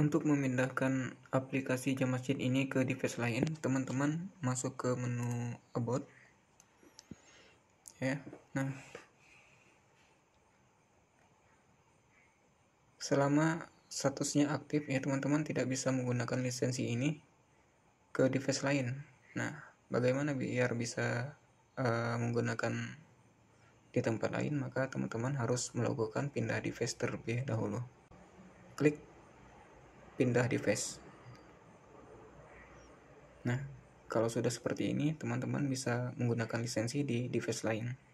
Untuk memindahkan aplikasi jam masjid ini ke device lain, teman-teman masuk ke menu About. Ya, nah. Selama statusnya aktif, ya teman-teman tidak bisa menggunakan lisensi ini ke device lain. Nah, bagaimana biar bisa uh, menggunakan di tempat lain, maka teman-teman harus melakukan pindah device terlebih dahulu. Klik pindah device. Nah, kalau sudah seperti ini, teman-teman bisa menggunakan lisensi di device lain.